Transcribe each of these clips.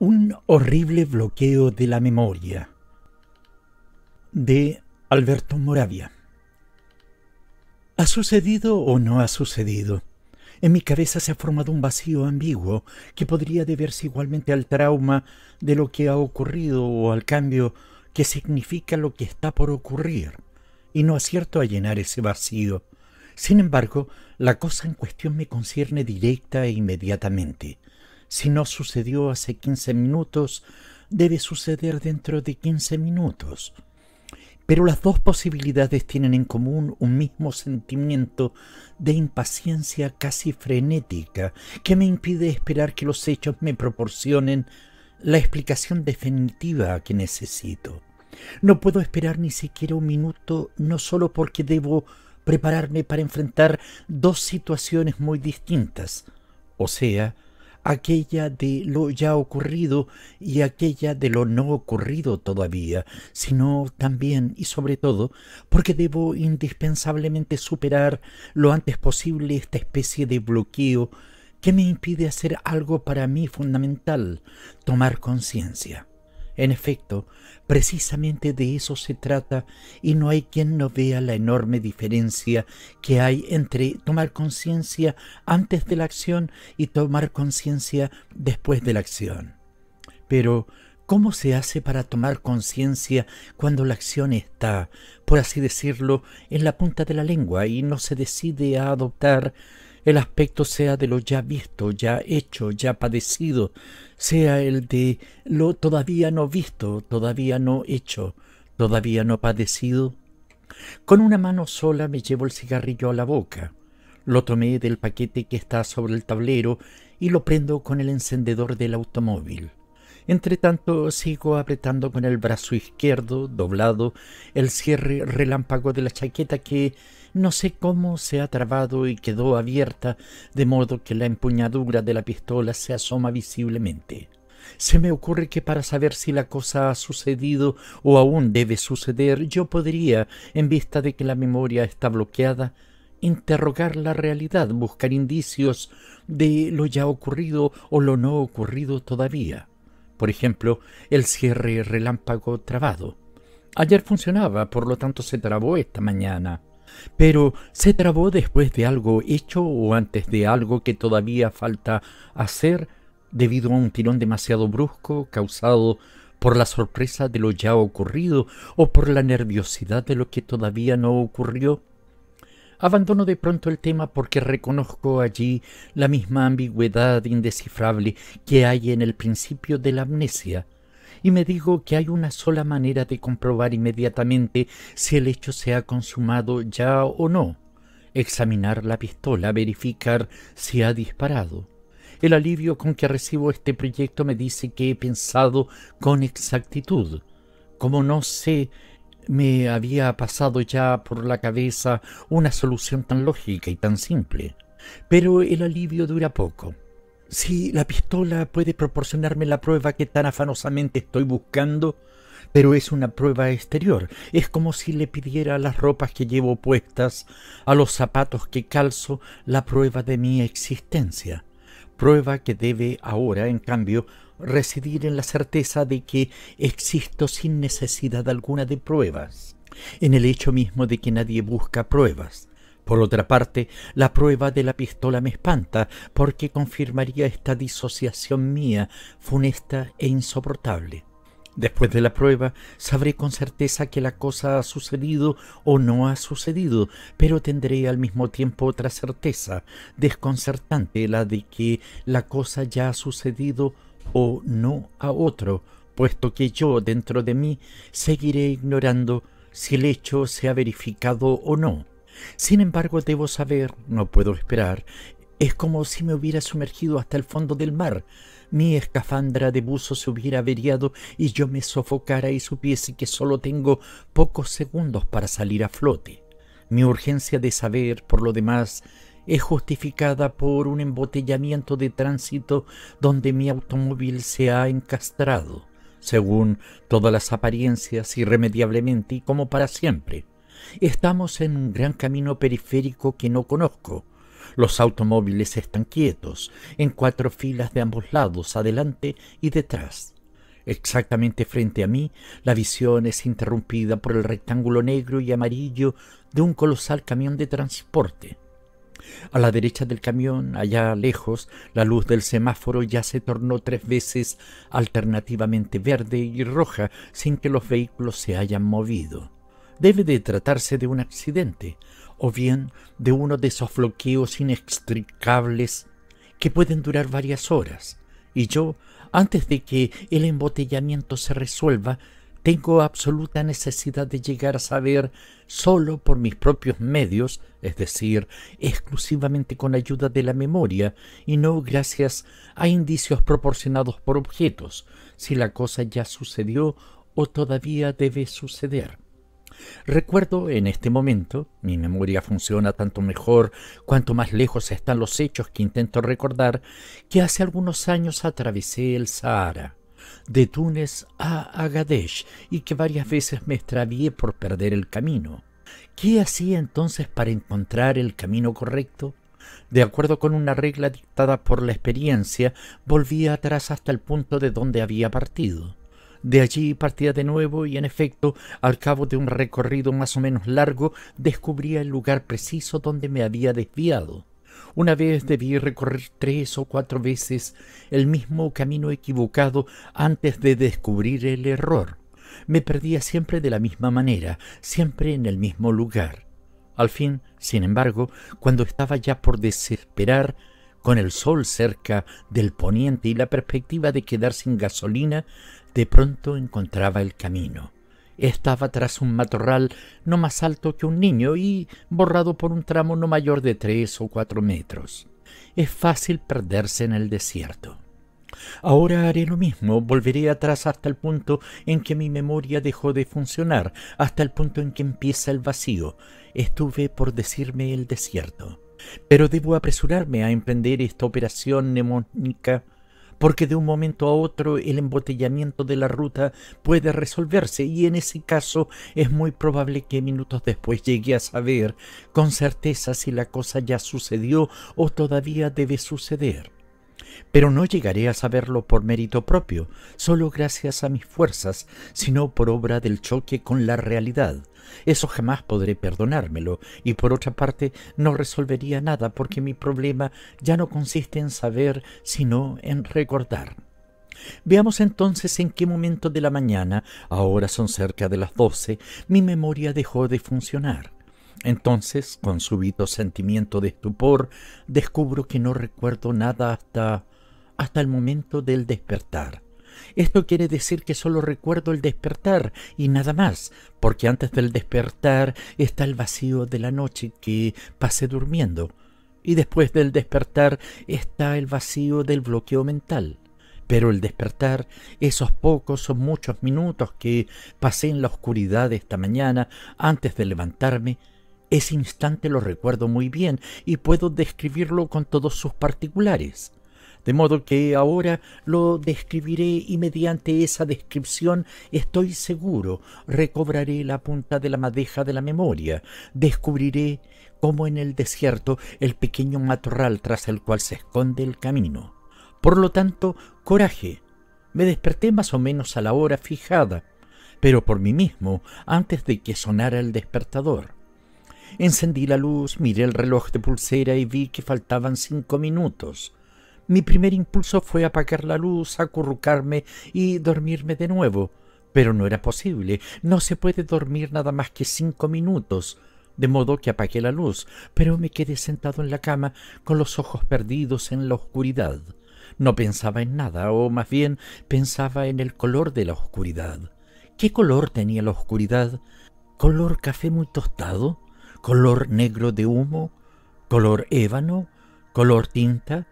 Un horrible bloqueo de la memoria. De Alberto Moravia. ¿Ha sucedido o no ha sucedido? En mi cabeza se ha formado un vacío ambiguo que podría deberse igualmente al trauma de lo que ha ocurrido o al cambio que significa lo que está por ocurrir, y no acierto a llenar ese vacío. Sin embargo, la cosa en cuestión me concierne directa e inmediatamente. Si no sucedió hace 15 minutos, debe suceder dentro de 15 minutos. Pero las dos posibilidades tienen en común un mismo sentimiento de impaciencia casi frenética que me impide esperar que los hechos me proporcionen la explicación definitiva que necesito. No puedo esperar ni siquiera un minuto, no solo porque debo prepararme para enfrentar dos situaciones muy distintas, o sea, aquella de lo ya ocurrido y aquella de lo no ocurrido todavía, sino también y sobre todo porque debo indispensablemente superar lo antes posible esta especie de bloqueo que me impide hacer algo para mí fundamental, tomar conciencia. En efecto, precisamente de eso se trata y no hay quien no vea la enorme diferencia que hay entre tomar conciencia antes de la acción y tomar conciencia después de la acción. Pero, ¿cómo se hace para tomar conciencia cuando la acción está, por así decirlo, en la punta de la lengua y no se decide a adoptar el aspecto sea de lo ya visto, ya hecho, ya padecido, sea el de lo todavía no visto, todavía no hecho, todavía no padecido. Con una mano sola me llevo el cigarrillo a la boca. Lo tomé del paquete que está sobre el tablero y lo prendo con el encendedor del automóvil. Entretanto sigo apretando con el brazo izquierdo, doblado, el cierre relámpago de la chaqueta que no sé cómo se ha trabado y quedó abierta, de modo que la empuñadura de la pistola se asoma visiblemente. Se me ocurre que para saber si la cosa ha sucedido o aún debe suceder, yo podría, en vista de que la memoria está bloqueada, interrogar la realidad, buscar indicios de lo ya ocurrido o lo no ocurrido todavía. Por ejemplo, el cierre relámpago trabado. Ayer funcionaba, por lo tanto se trabó esta mañana pero se trabó después de algo hecho o antes de algo que todavía falta hacer debido a un tirón demasiado brusco causado por la sorpresa de lo ya ocurrido o por la nerviosidad de lo que todavía no ocurrió. Abandono de pronto el tema porque reconozco allí la misma ambigüedad indescifrable que hay en el principio de la amnesia, y me digo que hay una sola manera de comprobar inmediatamente si el hecho se ha consumado ya o no. Examinar la pistola, verificar si ha disparado. El alivio con que recibo este proyecto me dice que he pensado con exactitud. Como no sé, me había pasado ya por la cabeza una solución tan lógica y tan simple. Pero el alivio dura poco. Si la pistola puede proporcionarme la prueba que tan afanosamente estoy buscando, pero es una prueba exterior. Es como si le pidiera a las ropas que llevo puestas, a los zapatos que calzo, la prueba de mi existencia. Prueba que debe ahora, en cambio, residir en la certeza de que existo sin necesidad alguna de pruebas, en el hecho mismo de que nadie busca pruebas. Por otra parte, la prueba de la pistola me espanta porque confirmaría esta disociación mía, funesta e insoportable. Después de la prueba, sabré con certeza que la cosa ha sucedido o no ha sucedido, pero tendré al mismo tiempo otra certeza, desconcertante, la de que la cosa ya ha sucedido o no a otro, puesto que yo dentro de mí seguiré ignorando si el hecho se ha verificado o no. Sin embargo, debo saber, no puedo esperar, es como si me hubiera sumergido hasta el fondo del mar. Mi escafandra de buzo se hubiera averiado y yo me sofocara y supiese que solo tengo pocos segundos para salir a flote. Mi urgencia de saber, por lo demás, es justificada por un embotellamiento de tránsito donde mi automóvil se ha encastrado, según todas las apariencias, irremediablemente y como para siempre. Estamos en un gran camino periférico que no conozco. Los automóviles están quietos, en cuatro filas de ambos lados, adelante y detrás. Exactamente frente a mí, la visión es interrumpida por el rectángulo negro y amarillo de un colosal camión de transporte. A la derecha del camión, allá lejos, la luz del semáforo ya se tornó tres veces alternativamente verde y roja sin que los vehículos se hayan movido debe de tratarse de un accidente o bien de uno de esos bloqueos inextricables que pueden durar varias horas. Y yo, antes de que el embotellamiento se resuelva, tengo absoluta necesidad de llegar a saber solo por mis propios medios, es decir, exclusivamente con ayuda de la memoria y no gracias a indicios proporcionados por objetos, si la cosa ya sucedió o todavía debe suceder. Recuerdo en este momento, mi memoria funciona tanto mejor cuanto más lejos están los hechos que intento recordar, que hace algunos años atravesé el Sahara de Túnez a Agadesh y que varias veces me extravié por perder el camino. ¿Qué hacía entonces para encontrar el camino correcto? De acuerdo con una regla dictada por la experiencia, volví atrás hasta el punto de donde había partido. De allí partía de nuevo y en efecto, al cabo de un recorrido más o menos largo, descubría el lugar preciso donde me había desviado. Una vez debí recorrer tres o cuatro veces el mismo camino equivocado antes de descubrir el error. Me perdía siempre de la misma manera, siempre en el mismo lugar. Al fin, sin embargo, cuando estaba ya por desesperar, con el sol cerca del poniente y la perspectiva de quedar sin gasolina, de pronto encontraba el camino. Estaba tras un matorral no más alto que un niño y borrado por un tramo no mayor de tres o cuatro metros. Es fácil perderse en el desierto. Ahora haré lo mismo, volveré atrás hasta el punto en que mi memoria dejó de funcionar, hasta el punto en que empieza el vacío. Estuve por decirme el desierto. Pero debo apresurarme a emprender esta operación mnemónica porque de un momento a otro el embotellamiento de la ruta puede resolverse y en ese caso es muy probable que minutos después llegue a saber con certeza si la cosa ya sucedió o todavía debe suceder pero no llegaré a saberlo por mérito propio, solo gracias a mis fuerzas, sino por obra del choque con la realidad. Eso jamás podré perdonármelo, y por otra parte no resolvería nada porque mi problema ya no consiste en saber, sino en recordar. Veamos entonces en qué momento de la mañana, ahora son cerca de las doce, mi memoria dejó de funcionar. Entonces, con súbito sentimiento de estupor, descubro que no recuerdo nada hasta hasta el momento del despertar. Esto quiere decir que solo recuerdo el despertar y nada más, porque antes del despertar está el vacío de la noche que pasé durmiendo, y después del despertar está el vacío del bloqueo mental. Pero el despertar, esos pocos o muchos minutos que pasé en la oscuridad esta mañana antes de levantarme, ese instante lo recuerdo muy bien y puedo describirlo con todos sus particulares. De modo que ahora lo describiré y mediante esa descripción estoy seguro recobraré la punta de la madeja de la memoria, descubriré como en el desierto el pequeño matorral tras el cual se esconde el camino. Por lo tanto, coraje. Me desperté más o menos a la hora fijada, pero por mí mismo antes de que sonara el despertador. Encendí la luz, miré el reloj de pulsera y vi que faltaban cinco minutos. Mi primer impulso fue apagar la luz, acurrucarme y dormirme de nuevo. Pero no era posible, no se puede dormir nada más que cinco minutos. De modo que apagué la luz, pero me quedé sentado en la cama con los ojos perdidos en la oscuridad. No pensaba en nada, o más bien pensaba en el color de la oscuridad. ¿Qué color tenía la oscuridad? ¿Color café muy tostado? color negro de humo, color ébano, color tinta.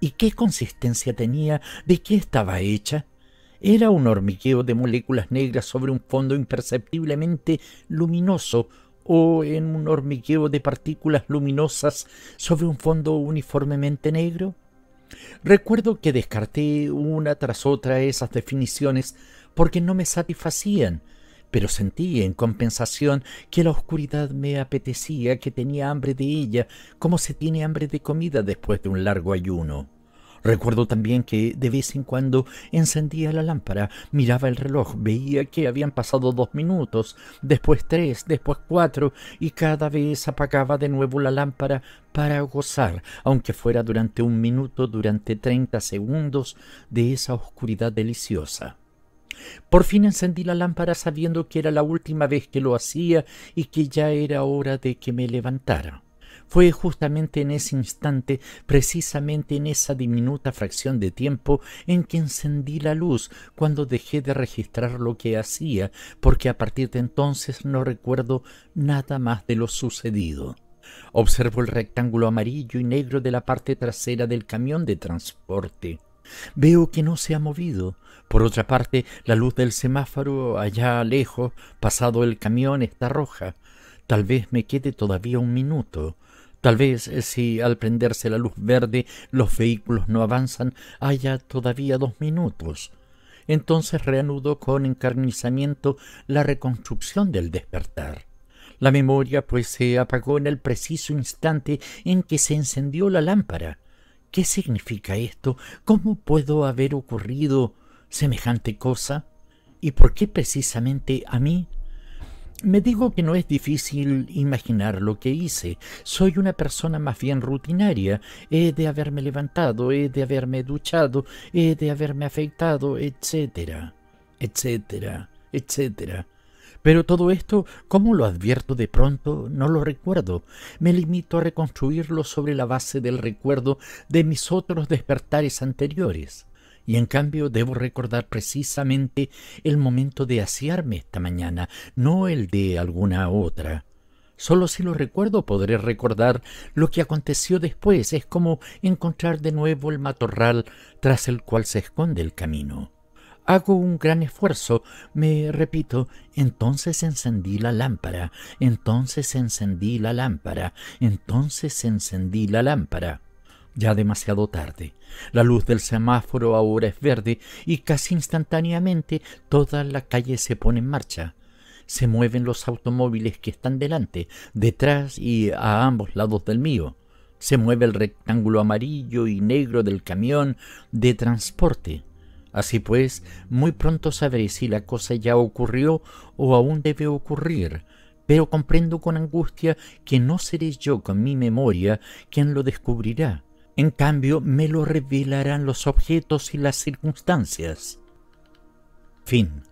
¿Y qué consistencia tenía? ¿De qué estaba hecha? Era un hormigueo de moléculas negras sobre un fondo imperceptiblemente luminoso o en un hormigueo de partículas luminosas sobre un fondo uniformemente negro. Recuerdo que descarté una tras otra esas definiciones porque no me satisfacían pero sentí en compensación que la oscuridad me apetecía, que tenía hambre de ella, como se tiene hambre de comida después de un largo ayuno. Recuerdo también que de vez en cuando encendía la lámpara, miraba el reloj, veía que habían pasado dos minutos, después tres, después cuatro, y cada vez apagaba de nuevo la lámpara para gozar, aunque fuera durante un minuto, durante treinta segundos, de esa oscuridad deliciosa. Por fin encendí la lámpara sabiendo que era la última vez que lo hacía y que ya era hora de que me levantara. Fue justamente en ese instante, precisamente en esa diminuta fracción de tiempo en que encendí la luz, cuando dejé de registrar lo que hacía, porque a partir de entonces no recuerdo nada más de lo sucedido. Observo el rectángulo amarillo y negro de la parte trasera del camión de transporte. Veo que no se ha movido. Por otra parte, la luz del semáforo allá lejos, pasado el camión, está roja. Tal vez me quede todavía un minuto. Tal vez eh, si al prenderse la luz verde los vehículos no avanzan, haya todavía dos minutos. Entonces reanudó con encarnizamiento la reconstrucción del despertar. La memoria pues se apagó en el preciso instante en que se encendió la lámpara. ¿Qué significa esto? ¿Cómo puedo haber ocurrido semejante cosa? ¿Y por qué precisamente a mí? Me digo que no es difícil imaginar lo que hice. Soy una persona más bien rutinaria. He de haberme levantado, he de haberme duchado, he de haberme afeitado, etcétera, etcétera, etcétera. Pero todo esto, ¿cómo lo advierto de pronto? No lo recuerdo. Me limito a reconstruirlo sobre la base del recuerdo de mis otros despertares anteriores. Y en cambio debo recordar precisamente el momento de asearme esta mañana, no el de alguna otra. Solo si lo recuerdo podré recordar lo que aconteció después. Es como encontrar de nuevo el matorral tras el cual se esconde el camino. Hago un gran esfuerzo, me repito, entonces encendí la lámpara, entonces encendí la lámpara, entonces encendí la lámpara. Ya demasiado tarde. La luz del semáforo ahora es verde y casi instantáneamente toda la calle se pone en marcha. Se mueven los automóviles que están delante, detrás y a ambos lados del mío. Se mueve el rectángulo amarillo y negro del camión de transporte. Así pues, muy pronto sabré si la cosa ya ocurrió o aún debe ocurrir, pero comprendo con angustia que no seré yo con mi memoria quien lo descubrirá. En cambio, me lo revelarán los objetos y las circunstancias. Fin.